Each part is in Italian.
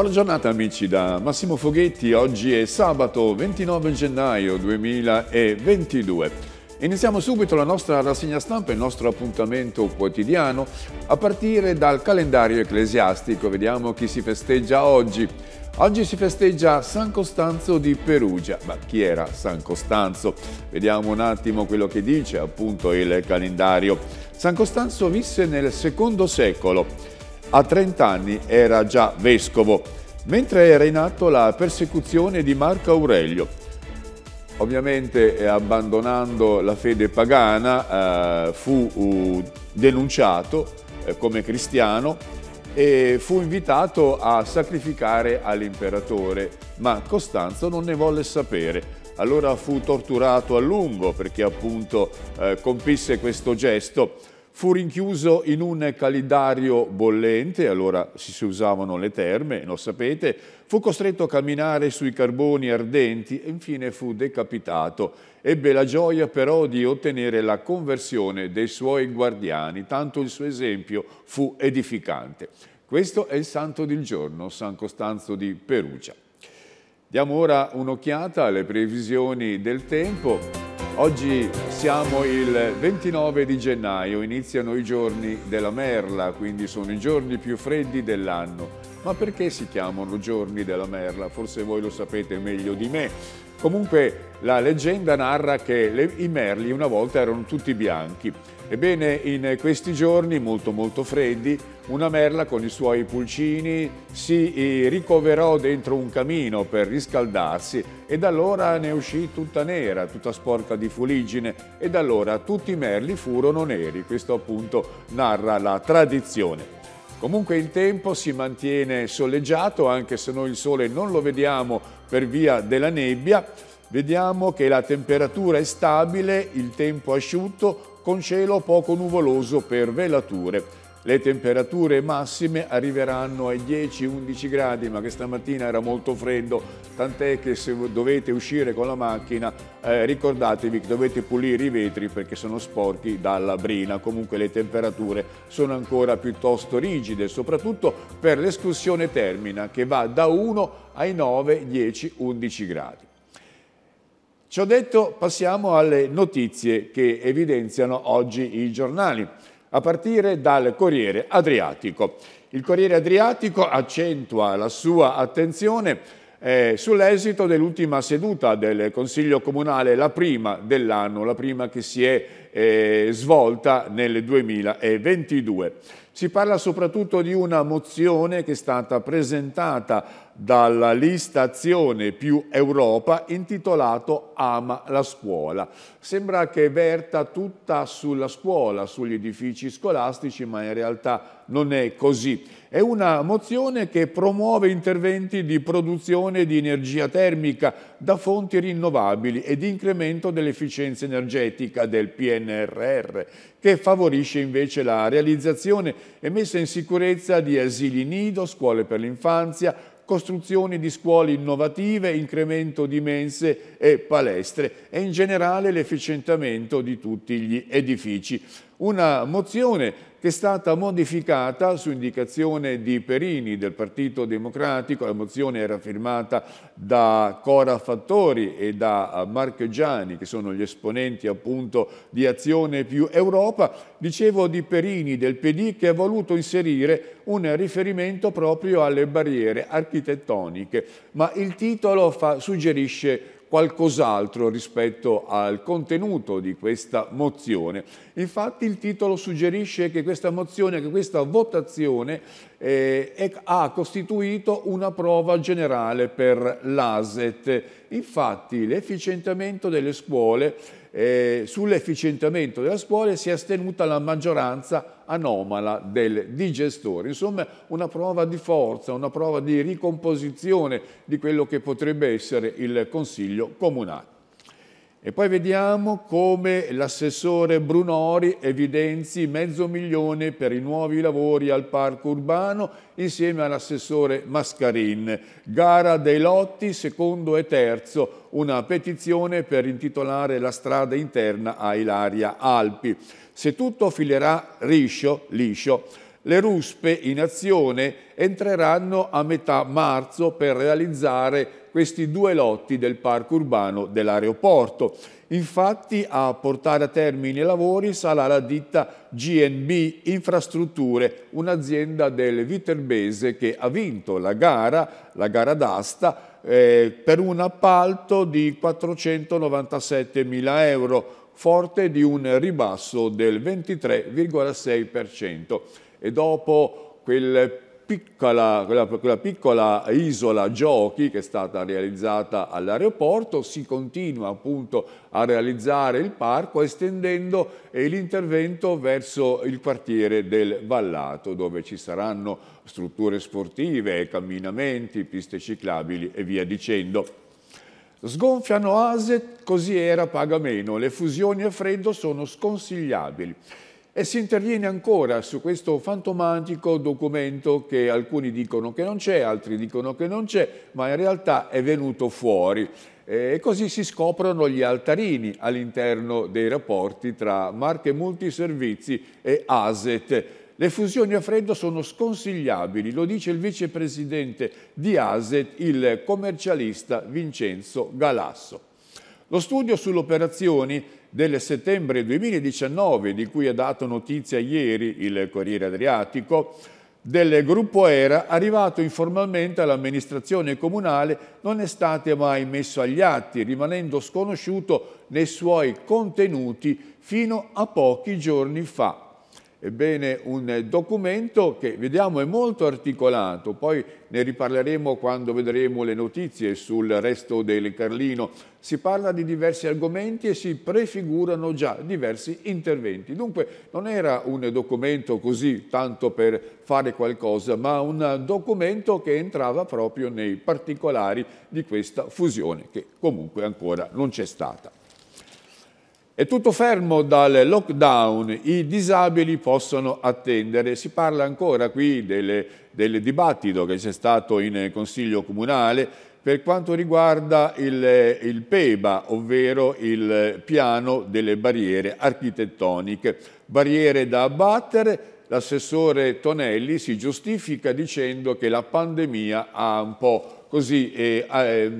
Buona giornata amici da Massimo Foghetti, oggi è sabato 29 gennaio 2022. Iniziamo subito la nostra rassegna stampa, il nostro appuntamento quotidiano, a partire dal calendario ecclesiastico. Vediamo chi si festeggia oggi. Oggi si festeggia San Costanzo di Perugia. Ma chi era San Costanzo? Vediamo un attimo quello che dice appunto il calendario. San Costanzo visse nel secondo secolo a 30 anni era già vescovo, mentre era in atto la persecuzione di Marco Aurelio. Ovviamente eh, abbandonando la fede pagana eh, fu denunciato eh, come cristiano e fu invitato a sacrificare all'imperatore, ma Costanzo non ne volle sapere. Allora fu torturato a lungo perché appunto eh, compisse questo gesto Fu rinchiuso in un calendario bollente, allora si usavano le terme, lo sapete, fu costretto a camminare sui carboni ardenti e infine fu decapitato. Ebbe la gioia però di ottenere la conversione dei suoi guardiani, tanto il suo esempio fu edificante. Questo è il santo del giorno, San Costanzo di Perugia. Diamo ora un'occhiata alle previsioni del tempo. Oggi siamo il 29 di gennaio, iniziano i giorni della merla, quindi sono i giorni più freddi dell'anno. Ma perché si chiamano giorni della merla? Forse voi lo sapete meglio di me. Comunque la leggenda narra che le, i merli una volta erano tutti bianchi Ebbene, in questi giorni molto molto freddi, una merla con i suoi pulcini si eh, ricoverò dentro un camino per riscaldarsi e da allora ne uscì tutta nera, tutta sporca di fuligine e da allora tutti i merli furono neri. Questo appunto narra la tradizione. Comunque il tempo si mantiene soleggiato anche se noi il sole non lo vediamo per via della nebbia. Vediamo che la temperatura è stabile, il tempo asciutto, con cielo poco nuvoloso per velature. Le temperature massime arriveranno ai 10-11 gradi, ma che stamattina era molto freddo, tant'è che se dovete uscire con la macchina eh, ricordatevi che dovete pulire i vetri perché sono sporchi dalla brina. Comunque le temperature sono ancora piuttosto rigide, soprattutto per l'escursione termina che va da 1 ai 9, 10, 11 gradi. Ciò detto, passiamo alle notizie che evidenziano oggi i giornali, a partire dal Corriere Adriatico. Il Corriere Adriatico accentua la sua attenzione eh, sull'esito dell'ultima seduta del Consiglio Comunale, la prima dell'anno, la prima che si è eh, svolta nel 2022. Si parla soprattutto di una mozione che è stata presentata dalla lista Azione più Europa intitolato Ama la scuola. Sembra che verta tutta sulla scuola, sugli edifici scolastici, ma in realtà non è così. È una mozione che promuove interventi di produzione di energia termica da fonti rinnovabili e di incremento dell'efficienza energetica del PNRR, che favorisce invece la realizzazione e messa in sicurezza di asili nido, scuole per l'infanzia, costruzione di scuole innovative, incremento di mense e palestre e in generale l'efficientamento di tutti gli edifici. Una mozione che è stata modificata su indicazione di Perini del Partito Democratico, la mozione era firmata da Cora Fattori e da eh, Marco Gianni, che sono gli esponenti appunto di Azione più Europa, dicevo di Perini del PD che ha voluto inserire un riferimento proprio alle barriere architettoniche, ma il titolo fa, suggerisce qualcos'altro rispetto al contenuto di questa mozione. Infatti il titolo suggerisce che questa mozione, che questa votazione eh, è, ha costituito una prova generale per l'ASET. Infatti l'efficientamento delle scuole eh, sull'efficientamento della scuola e si è astenuta la maggioranza anomala del digestore. Insomma, una prova di forza, una prova di ricomposizione di quello che potrebbe essere il Consiglio Comunale. E poi vediamo come l'assessore Brunori evidenzi mezzo milione per i nuovi lavori al parco urbano insieme all'assessore Mascarin. Gara dei lotti, secondo e terzo, una petizione per intitolare la strada interna a Ilaria Alpi. Se tutto filerà riscio, liscio, le ruspe in azione entreranno a metà marzo per realizzare questi due lotti del parco urbano dell'aeroporto. Infatti a portare a termine i lavori sarà la ditta GNB Infrastrutture, un'azienda del Viterbese che ha vinto la gara, la gara d'asta, eh, per un appalto di 497 mila euro, forte di un ribasso del 23,6% e dopo quel piccola, quella, quella piccola isola giochi che è stata realizzata all'aeroporto, si continua appunto a realizzare il parco estendendo eh, l'intervento verso il quartiere del Vallato dove ci saranno strutture sportive, camminamenti, piste ciclabili e via dicendo. Sgonfiano ASET, così era, paga meno. Le fusioni a freddo sono sconsigliabili. E si interviene ancora su questo fantomatico documento che alcuni dicono che non c'è, altri dicono che non c'è, ma in realtà è venuto fuori. E così si scoprono gli altarini all'interno dei rapporti tra marche multiservizi e ASET. Le fusioni a freddo sono sconsigliabili, lo dice il vicepresidente di ASET, il commercialista Vincenzo Galasso. Lo studio sulle operazioni del settembre 2019, di cui ha dato notizia ieri il Corriere Adriatico, del gruppo ERA arrivato informalmente all'amministrazione comunale non è stato mai messo agli atti, rimanendo sconosciuto nei suoi contenuti fino a pochi giorni fa. Ebbene, un eh, documento che vediamo è molto articolato, poi ne riparleremo quando vedremo le notizie sul resto del Carlino. Si parla di diversi argomenti e si prefigurano già diversi interventi. Dunque non era un documento così tanto per fare qualcosa, ma un documento che entrava proprio nei particolari di questa fusione che comunque ancora non c'è stata. È tutto fermo dal lockdown, i disabili possono attendere. Si parla ancora qui del, del dibattito che c'è stato in Consiglio Comunale per quanto riguarda il, il, PEBA, ovvero il piano delle barriere architettoniche. Barriere da abbattere, l'assessore Tonelli si giustifica dicendo che la pandemia ha un po' così... Eh, eh,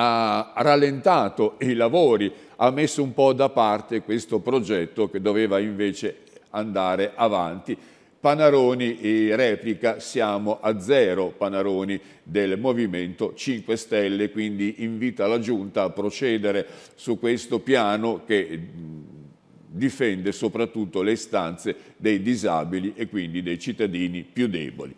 ha rallentato i lavori, ha messo un po' da parte questo progetto che doveva invece andare avanti. Panaroni replica siamo a zero, Panaroni del Movimento 5 Stelle, quindi invita la Giunta a procedere su questo piano che difende soprattutto le istanze dei disabili e quindi dei cittadini più deboli.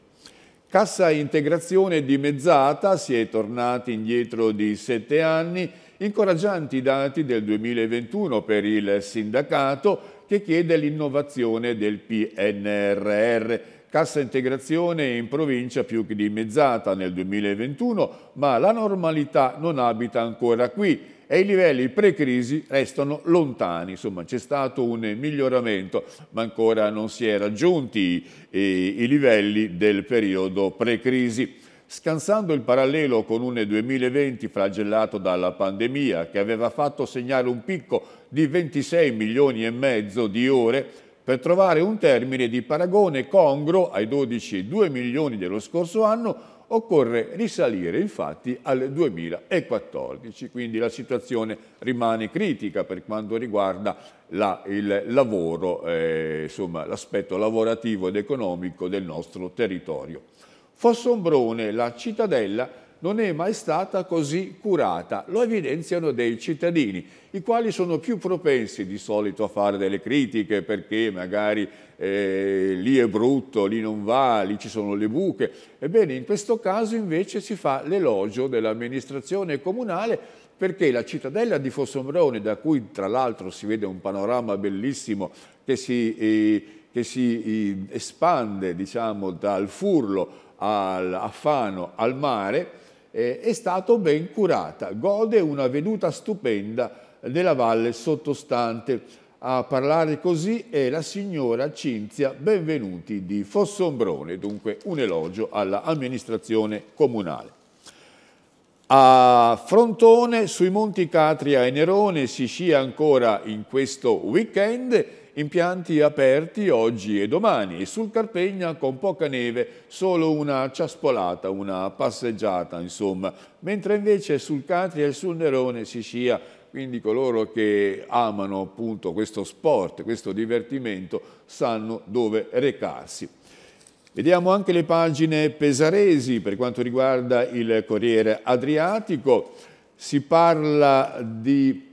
Cassa integrazione dimezzata, si è tornati indietro di sette anni, incoraggianti i dati del 2021 per il sindacato che chiede l'innovazione del PNRR. Cassa integrazione in provincia più che dimezzata nel 2021, ma la normalità non abita ancora qui e i livelli pre-crisi restano lontani, insomma c'è stato un miglioramento, ma ancora non si è raggiunti i livelli del periodo pre-crisi. Scansando il parallelo con un 2020 flagellato dalla pandemia, che aveva fatto segnare un picco di 26 milioni e mezzo di ore, per trovare un termine di paragone congruo ai 12,2 milioni dello scorso anno, Occorre risalire infatti al 2014, quindi la situazione rimane critica per quanto riguarda la, il lavoro, eh, insomma l'aspetto lavorativo ed economico del nostro territorio. Fossombrone, la cittadella, non è mai stata così curata. Lo evidenziano dei cittadini, i quali sono più propensi di solito a fare delle critiche perché magari eh, lì è brutto, lì non va, lì ci sono le buche. Ebbene, in questo caso invece si fa l'elogio dell'amministrazione comunale perché la cittadella di Fossombrone, da cui tra l'altro si vede un panorama bellissimo che si, eh, che si eh, espande diciamo, dal Furlo al, a Fano al mare, eh, è stato ben curata, gode una veduta stupenda nella valle sottostante. A parlare così è la signora Cinzia Benvenuti di Fossombrone, dunque un elogio all'amministrazione comunale. A Frontone, sui Monti Catria e Nerone si scia ancora in questo weekend impianti aperti oggi e domani. e Sul Carpegna con poca neve, solo una ciaspolata, una passeggiata insomma. Mentre invece sul Catria e sul Nerone si scia quindi coloro che amano appunto questo sport, questo divertimento, sanno dove recarsi. Vediamo anche le pagine pesaresi per quanto riguarda il Corriere Adriatico. Si parla di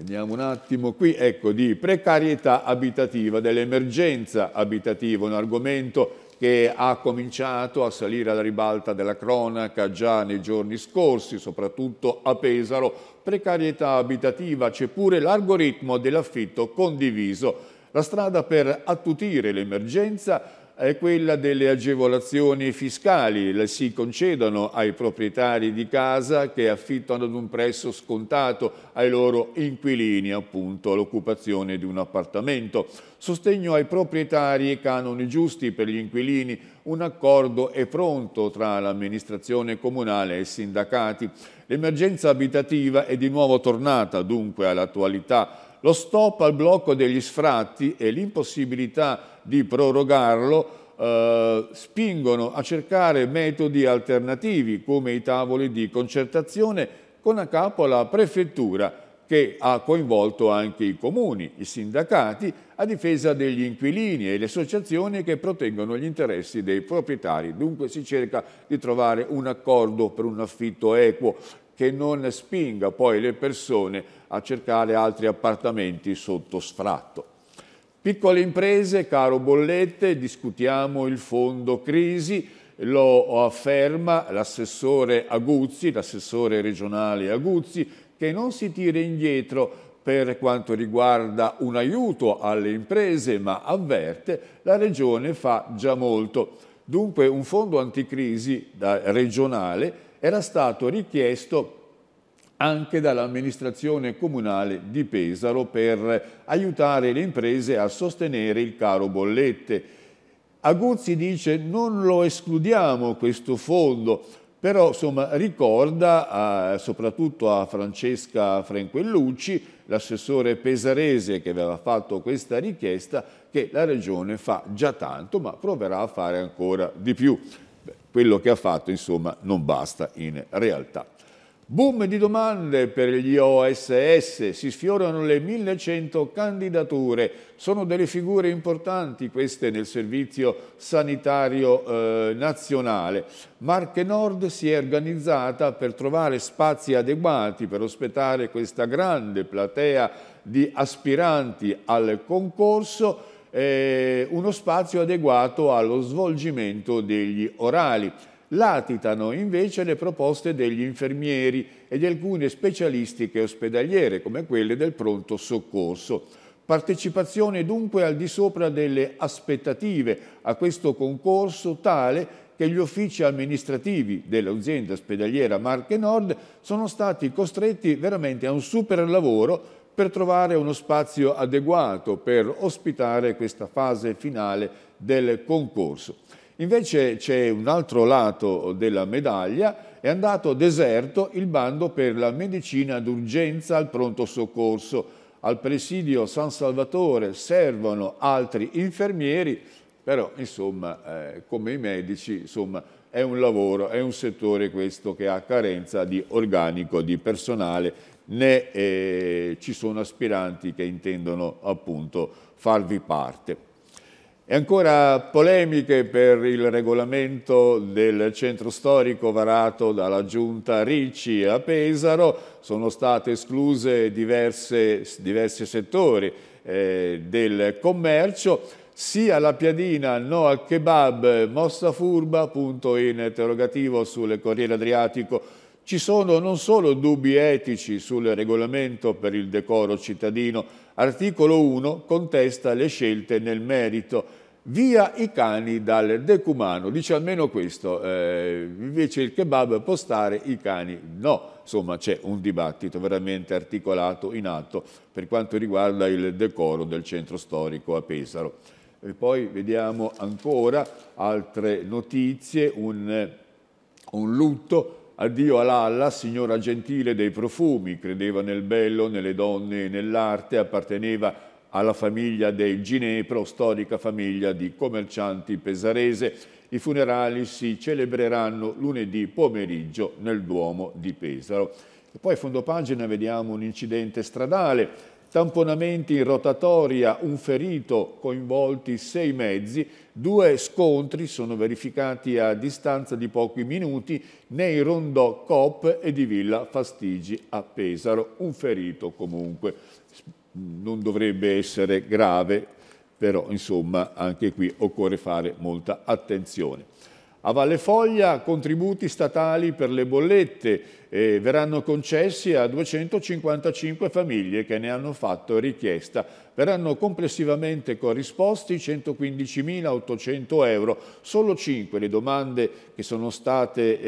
Vediamo un attimo qui, ecco, di precarietà abitativa, dell'emergenza abitativa, un argomento che ha cominciato a salire alla ribalta della cronaca già nei giorni scorsi, soprattutto a Pesaro. Precarietà abitativa, c'è pure l'algoritmo dell'affitto condiviso, la strada per attutire l'emergenza è quella delle agevolazioni fiscali, le si concedono ai proprietari di casa che affittano ad un prezzo scontato ai loro inquilini, appunto l'occupazione di un appartamento. Sostegno ai proprietari e canoni giusti per gli inquilini, un accordo è pronto tra l'amministrazione comunale e i sindacati. L'emergenza abitativa è di nuovo tornata dunque all'attualità lo stop al blocco degli sfratti e l'impossibilità di prorogarlo eh, spingono a cercare metodi alternativi come i tavoli di concertazione con a capo la prefettura che ha coinvolto anche i comuni, i sindacati a difesa degli inquilini e le associazioni che proteggono gli interessi dei proprietari. Dunque si cerca di trovare un accordo per un affitto equo che non spinga poi le persone a cercare altri appartamenti sotto sfratto. Piccole imprese, caro Bollette, discutiamo il fondo crisi, lo afferma l'assessore Aguzzi, l'assessore regionale Aguzzi, che non si tira indietro per quanto riguarda un aiuto alle imprese, ma avverte la Regione fa già molto. Dunque un fondo anticrisi regionale era stato richiesto anche dall'amministrazione comunale di Pesaro per aiutare le imprese a sostenere il caro bollette. Aguzzi dice non lo escludiamo questo fondo, però insomma, ricorda eh, soprattutto a Francesca Franquellucci, l'assessore pesarese che aveva fatto questa richiesta, che la Regione fa già tanto ma proverà a fare ancora di più. quello che ha fatto insomma non basta in realtà. Boom di domande per gli OSS, si sfiorano le 1100 candidature, sono delle figure importanti queste nel servizio sanitario eh, nazionale. Marche Nord si è organizzata per trovare spazi adeguati per ospitare questa grande platea di aspiranti al concorso, eh, uno spazio adeguato allo svolgimento degli orali latitano invece le proposte degli infermieri e di alcune specialistiche ospedaliere, come quelle del pronto soccorso. Partecipazione dunque al di sopra delle aspettative a questo concorso tale che gli uffici amministrativi dell'azienda ospedaliera Marche Nord sono stati costretti veramente a un super lavoro per trovare uno spazio adeguato per ospitare questa fase finale del concorso. Invece c'è un altro lato della medaglia, è andato deserto il bando per la medicina d'urgenza al pronto soccorso. Al presidio San Salvatore servono altri infermieri, però insomma eh, come i medici insomma, è un lavoro, è un settore questo che ha carenza di organico, di personale, né eh, ci sono aspiranti che intendono appunto farvi parte. E ancora polemiche per il regolamento del centro storico varato dalla giunta Ricci a Pesaro, sono state escluse diverse, diversi settori eh, del commercio, sia la piadina no al kebab, mossa furba, punto in interrogativo sul Corriere Adriatico, ci sono non solo dubbi etici sul regolamento per il decoro cittadino, articolo 1 contesta le scelte nel merito, via i cani dal decumano, dice almeno questo, eh, invece il kebab può stare, i cani no. Insomma c'è un dibattito veramente articolato in atto per quanto riguarda il decoro del centro storico a Pesaro. E poi vediamo ancora altre notizie, un, un lutto, addio all'Alla, signora gentile dei profumi, credeva nel bello, nelle donne e nell'arte, apparteneva a alla famiglia del Ginepro, storica famiglia di commercianti pesarese. I funerali si celebreranno lunedì pomeriggio nel Duomo di Pesaro. E poi a fondo pagina vediamo un incidente stradale, tamponamenti in rotatoria, un ferito, coinvolti sei mezzi, due scontri sono verificati a distanza di pochi minuti nei rondò Cop e di Villa Fastigi a Pesaro, un ferito comunque non dovrebbe essere grave, però insomma anche qui occorre fare molta attenzione. A Valle Foglia contributi statali per le bollette eh, verranno concessi a 255 famiglie che ne hanno fatto richiesta. Verranno complessivamente corrisposti 115.800 euro. Solo 5 le domande che sono state eh,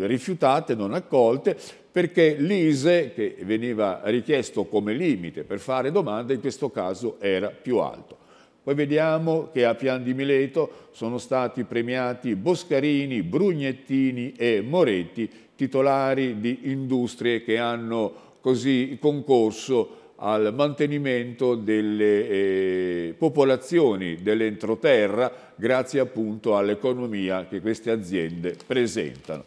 eh, rifiutate, non accolte, perché l'ISE, che veniva richiesto come limite per fare domande, in questo caso era più alto. Poi vediamo che a Pian di Mileto sono stati premiati Boscarini, Brugnettini e Moretti, titolari di industrie che hanno così concorso al mantenimento delle eh, popolazioni dell'entroterra grazie appunto all'economia che queste aziende presentano.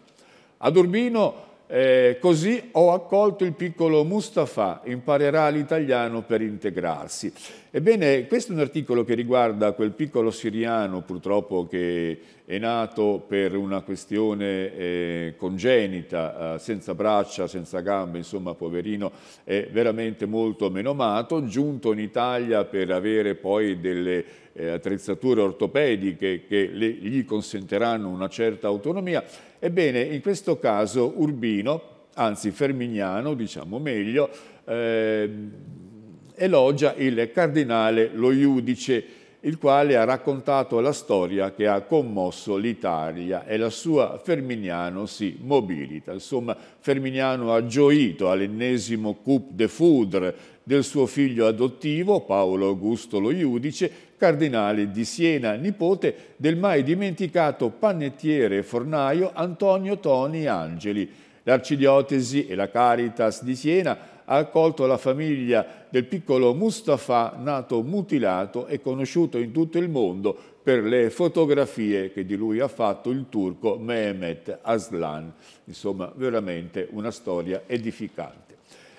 Ad Urbino eh, così ho accolto il piccolo Mustafa, imparerà l'italiano per integrarsi. Ebbene, questo è un articolo che riguarda quel piccolo siriano, purtroppo, che è nato per una questione eh, congenita, eh, senza braccia, senza gambe, insomma, poverino, è veramente molto menomato, giunto in Italia per avere poi delle eh, attrezzature ortopediche che le, gli consentiranno una certa autonomia. Ebbene, in questo caso Urbino, anzi Fermignano, diciamo meglio, ehm, elogia il cardinale Lo Iudice, il quale ha raccontato la storia che ha commosso l'Italia e la sua Ferminiano si mobilita. Insomma, Ferminiano ha gioito all'ennesimo coup de foudre del suo figlio adottivo, Paolo Augusto Lo Iudice, cardinale di Siena, nipote del mai dimenticato panettiere e fornaio Antonio Toni Angeli. L'arcidiotesi e la Caritas di Siena ha accolto la famiglia del piccolo Mustafa, nato mutilato e conosciuto in tutto il mondo per le fotografie che di lui ha fatto il turco Mehmet Aslan. Insomma, veramente una storia edificante.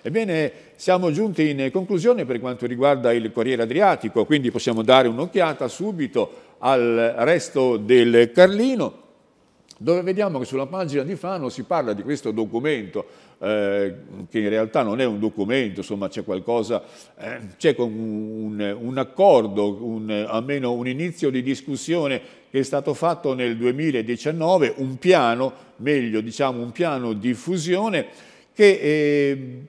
Ebbene, siamo giunti in conclusione per quanto riguarda il Corriere Adriatico, quindi possiamo dare un'occhiata subito al resto del Carlino, dove vediamo che sulla pagina di Fano si parla di questo documento eh, che in realtà non è un documento, insomma c'è qualcosa, eh, c'è un, un, accordo, un, almeno un inizio di discussione che è stato fatto nel 2019, un piano, meglio diciamo un piano di fusione che eh,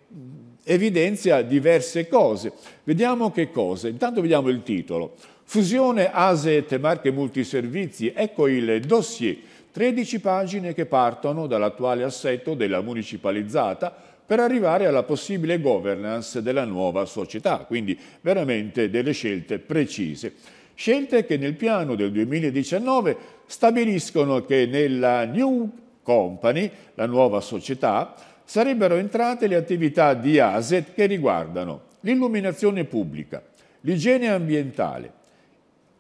evidenzia diverse cose. Vediamo che cose, intanto vediamo il titolo. Fusione ASET Marche Multiservizi, ecco il dossier 13 pagine che partono dall'attuale assetto della municipalizzata per arrivare alla possibile governance della nuova società, quindi veramente delle scelte precise. Scelte che nel piano del 2019 stabiliscono che nella New Company, la nuova società, sarebbero entrate le attività di ASET che riguardano l'illuminazione pubblica, l'igiene ambientale,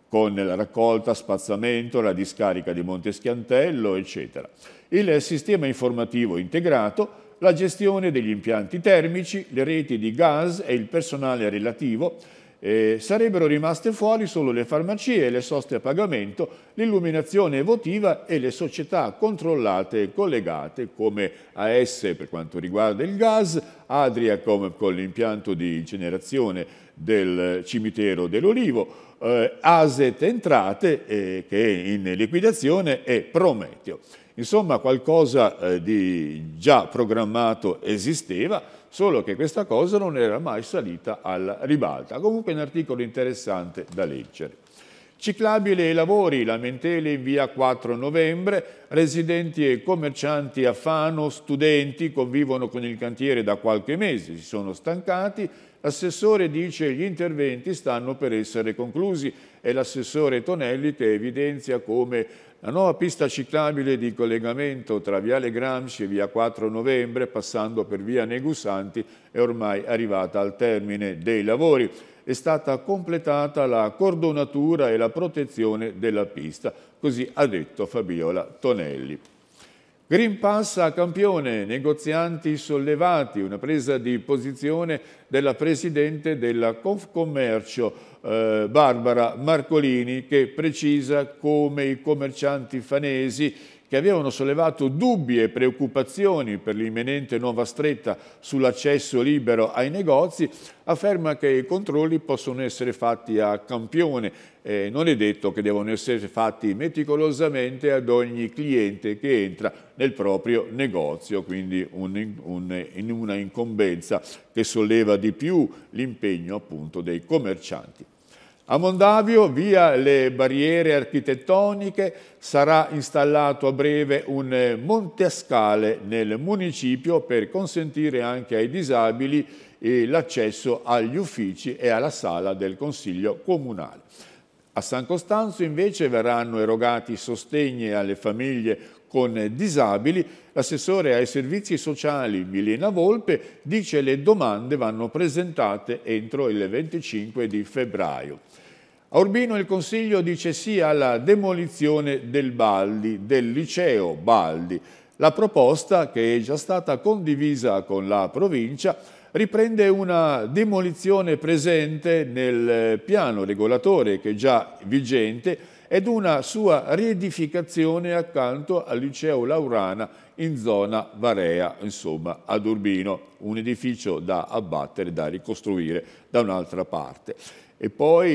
con la raccolta, spazzamento, la discarica di Monte Schiantello, eccetera. Il sistema informativo integrato, la gestione degli impianti termici, le reti di gas e il personale relativo, eh, sarebbero rimaste fuori solo le farmacie, le soste a pagamento, l'illuminazione evotiva e le società controllate e collegate come AS per quanto riguarda il gas, Adriacom con l'impianto di generazione del cimitero dell'Olivo, eh, Aset Entrate, eh, che è in liquidazione, e Prometeo. Insomma, qualcosa eh, di già programmato esisteva, solo che questa cosa non era mai salita alla ribalta. Comunque un articolo interessante da leggere. Ciclabile e lavori, lamentele in via 4 novembre, residenti e commercianti a Fano, studenti convivono con il cantiere da qualche mese, si sono stancati, L'assessore dice che gli interventi stanno per essere conclusi. e l'assessore Tonelli che evidenzia come la nuova pista ciclabile di collegamento tra Viale Gramsci e Via 4 Novembre, passando per Via Negusanti, è ormai arrivata al termine dei lavori è stata completata la cordonatura e la protezione della pista, così ha detto Fabiola Tonelli. Green Pass a campione, negozianti sollevati, una presa di posizione della Presidente della Confcommercio, eh, Barbara Marcolini, che precisa come i commercianti fanesi che avevano sollevato dubbi e preoccupazioni per l'imminente nuova stretta sull'accesso libero ai negozi, afferma che i controlli possono essere fatti a campione e non è detto che devono essere fatti meticolosamente ad ogni cliente che entra nel proprio negozio, quindi un, un, in una incombenza che solleva di più l'impegno appunto dei commercianti. A Mondavio, via le barriere architettoniche, sarà installato a breve un eh, montescale nel municipio per consentire anche ai disabili eh, l'accesso agli uffici e alla sala del Consiglio Comunale. A San Costanzo invece verranno erogati sostegni alle famiglie con disabili, l'assessore ai servizi sociali Milena Volpe dice che le domande vanno presentate entro il 25 di febbraio. A Urbino il Consiglio dice sì alla demolizione del Baldi, del liceo Baldi. La proposta, che è già stata condivisa con la provincia, riprende una demolizione presente nel piano regolatore che è già vigente ed una sua riedificazione accanto al liceo Laurana in zona Varea, insomma ad Urbino, un edificio da abbattere, da ricostruire da un'altra parte. E poi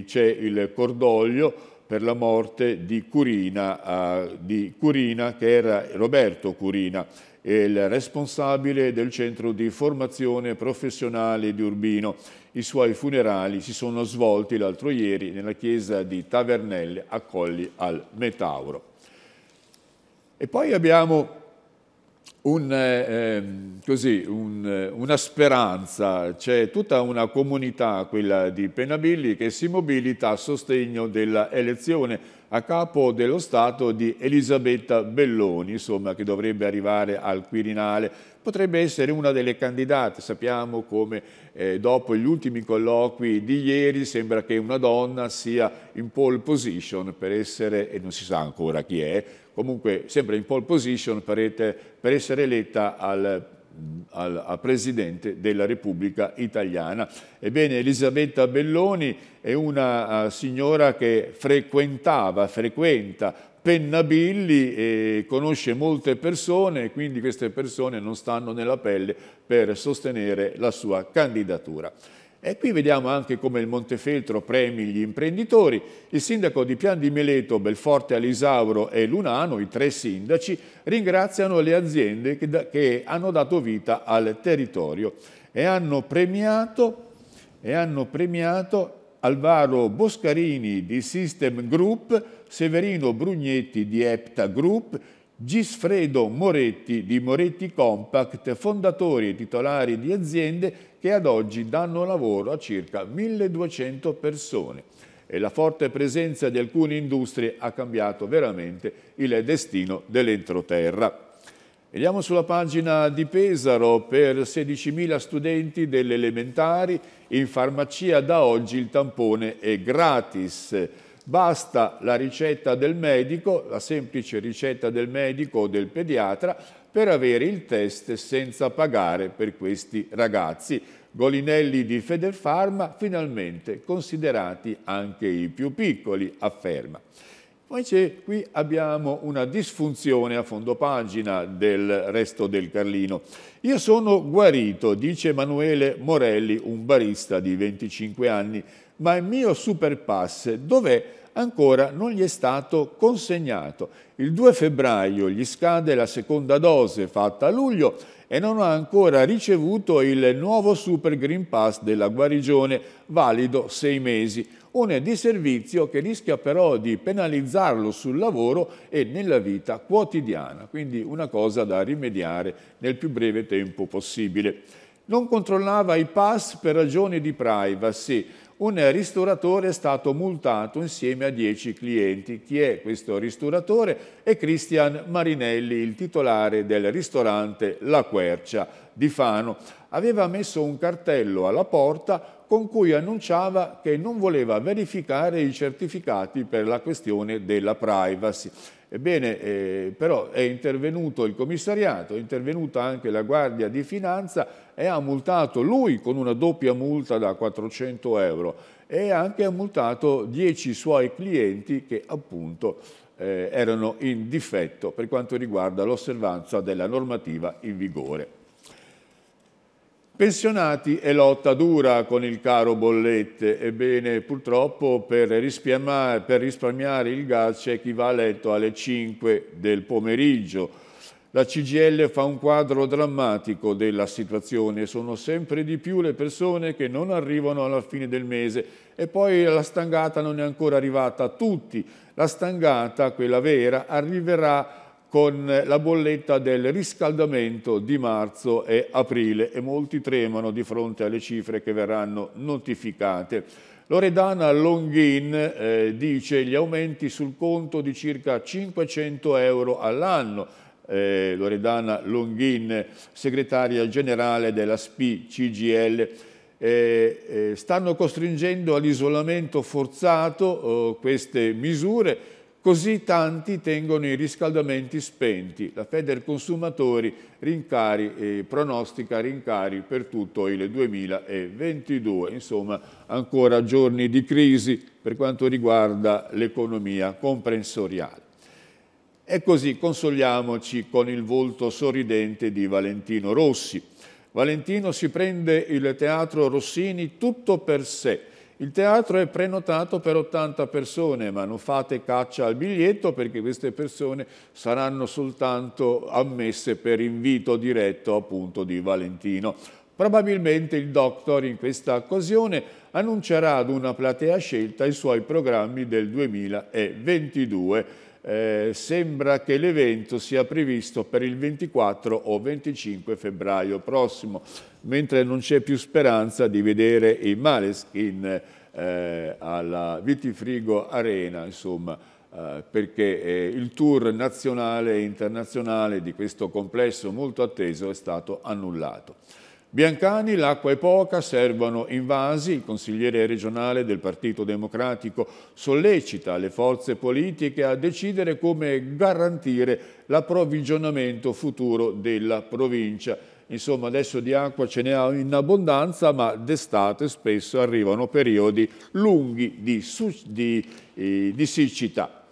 eh, c'è il cordoglio per la morte di Curina, eh, di Curina che era Roberto Curina, il responsabile del centro di formazione professionale di Urbino i suoi funerali si sono svolti l'altro ieri nella chiesa di Tavernelle a Colli al Metauro. E poi abbiamo un, eh, ehm, così, un, eh, una speranza, c'è tutta una comunità, quella di Penabilli, che si mobilita a sostegno dell'elezione a capo dello Stato di Elisabetta Belloni, insomma, che dovrebbe arrivare al Quirinale potrebbe essere una delle candidate. Sappiamo come eh, dopo gli ultimi colloqui di ieri sembra che una donna sia in pole position per essere, e non si sa ancora chi è, comunque sempre in pole position per, per essere eletta al al, al, Presidente della Repubblica Italiana. Ebbene, Elisabetta Belloni è una eh, signora che frequentava, frequenta Pennabilli eh, conosce molte persone e quindi queste persone non stanno nella pelle per sostenere la sua candidatura. E qui vediamo anche come il Montefeltro premi gli imprenditori. Il sindaco di Pian di Meleto, Belforte Alisauro e Lunano, i tre sindaci, ringraziano le aziende che, da, che hanno dato vita al territorio e hanno premiato, e hanno premiato Alvaro Boscarini di System Group, Severino Brugnetti di Epta Group, Gisfredo Moretti di Moretti Compact, fondatori e titolari di aziende che ad oggi danno lavoro a circa 1200 persone e la forte presenza di alcune industrie ha cambiato veramente il destino dell'entroterra. Vediamo sulla pagina di Pesaro per 16.000 studenti delle elementari in farmacia da oggi il tampone è gratis. Basta la ricetta del medico, la semplice ricetta del medico o del pediatra, per avere il test senza pagare per questi ragazzi. Golinelli di Federfarma finalmente considerati anche i più piccoli, afferma. Invece qui abbiamo una disfunzione a fondo pagina del resto del Carlino. Io sono guarito, dice Emanuele Morelli, un barista di 25 anni, ma il mio superpass dov'è? Ancora non gli è stato consegnato. Il 2 febbraio gli scade la seconda dose fatta a luglio e non ha ancora ricevuto il nuovo Super Green Pass della guarigione, valido sei mesi un disservizio che rischia però di penalizzarlo sul lavoro e nella vita quotidiana, quindi una cosa da rimediare nel più breve tempo possibile. Non controllava i pass per ragioni di privacy, un ristoratore è stato multato insieme a 10 clienti. Chi è questo ristoratore? È Cristian Marinelli, il titolare del ristorante La Quercia di Fano. Aveva messo un cartello alla porta con cui annunciava che non voleva verificare i certificati per la questione della privacy. Ebbene, eh, però è intervenuto il commissariato, è intervenuta anche la Guardia di Finanza e ha multato lui con una doppia multa da 400 euro e anche ha multato 10 suoi clienti che appunto eh, erano in difetto per quanto riguarda l'osservanza della normativa in vigore. Pensionati e lotta dura con il caro bollette, ebbene purtroppo per risparmiare, per risparmiare il gas c'è chi va a letto alle 5 del pomeriggio. La CGL fa un quadro drammatico della situazione, sono sempre di più le persone che non arrivano alla fine del mese e poi la stangata non è ancora arrivata a tutti, la stangata, quella vera, arriverà a con la bolletta del riscaldamento di marzo e aprile e molti tremano di fronte alle cifre che verranno notificate. Loredana Longhin eh, dice gli aumenti sul conto di circa 500 euro all'anno. Eh, Loredana Longhin, segretaria generale della SPI CGL, eh, eh, stanno costringendo all'isolamento forzato oh, queste misure così tanti tengono i riscaldamenti spenti. La Feder Consumatori rincari, eh, pronostica rincari per tutto il 2022, insomma ancora giorni di crisi per quanto riguarda l'economia comprensoriale. E così consoliamoci con il volto sorridente di Valentino Rossi. Valentino si prende il teatro Rossini tutto per sé, il teatro è prenotato per 80 persone, ma non fate caccia al biglietto perché queste persone saranno soltanto ammesse per invito diretto appunto di Valentino. Probabilmente il Doctor in questa occasione annuncerà ad una platea scelta i suoi programmi del 2022 eh, sembra che l'evento sia previsto per il 24 o 25 febbraio prossimo, mentre non c'è più speranza di vedere i Maleskin eh, alla Vitifrigo Arena, insomma, eh, perché eh, il tour nazionale e internazionale di questo complesso molto atteso è stato annullato. Biancani, l'acqua è poca, servono invasi, il consigliere regionale del Partito Democratico sollecita le forze politiche a decidere come garantire l'approvvigionamento futuro della provincia. Insomma, adesso di acqua ce n'è in abbondanza, ma d'estate spesso arrivano periodi lunghi di, di, eh, di siccità.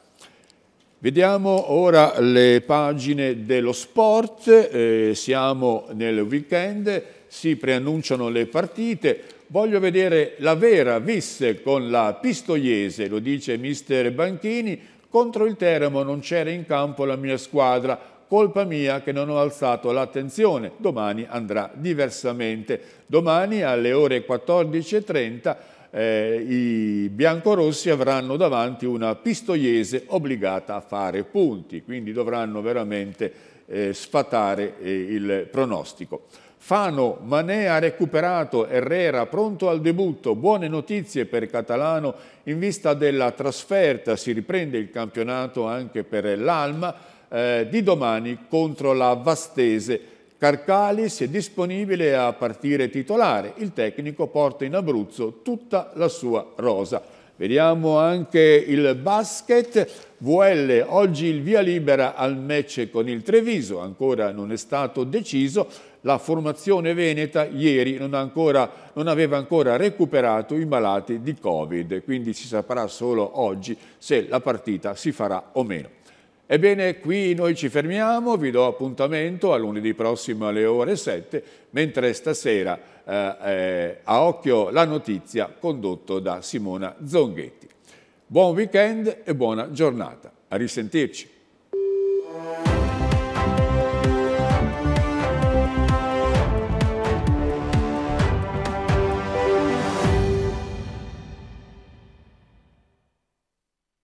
Vediamo ora le pagine dello sport, eh, siamo nel weekend, si preannunciano le partite, voglio vedere la vera visse con la Pistoiese, lo dice mister Banchini, contro il Teramo non c'era in campo la mia squadra, colpa mia che non ho alzato l'attenzione, domani andrà diversamente. Domani alle ore 14.30 eh, i biancorossi avranno davanti una pistoiese obbligata a fare punti, quindi dovranno veramente eh, sfatare eh, il pronostico. Fano, Mané ha recuperato, Herrera pronto al debutto, buone notizie per Catalano in vista della trasferta, si riprende il campionato anche per l'Alma eh, di domani contro la Vastese. Carcalis è disponibile a partire titolare, il tecnico porta in Abruzzo tutta la sua rosa. Vediamo anche il basket, VL oggi il via libera al match con il Treviso, ancora non è stato deciso, la formazione veneta ieri non, ancora, non, aveva ancora recuperato i malati di Covid, quindi si saprà solo oggi se la partita si farà o meno. Ebbene, qui noi ci fermiamo, vi do appuntamento a lunedì prossimo alle ore 7, mentre stasera eh, eh, a occhio la notizia condotto da Simona Zonghetti. Buon weekend e buona giornata. A risentirci.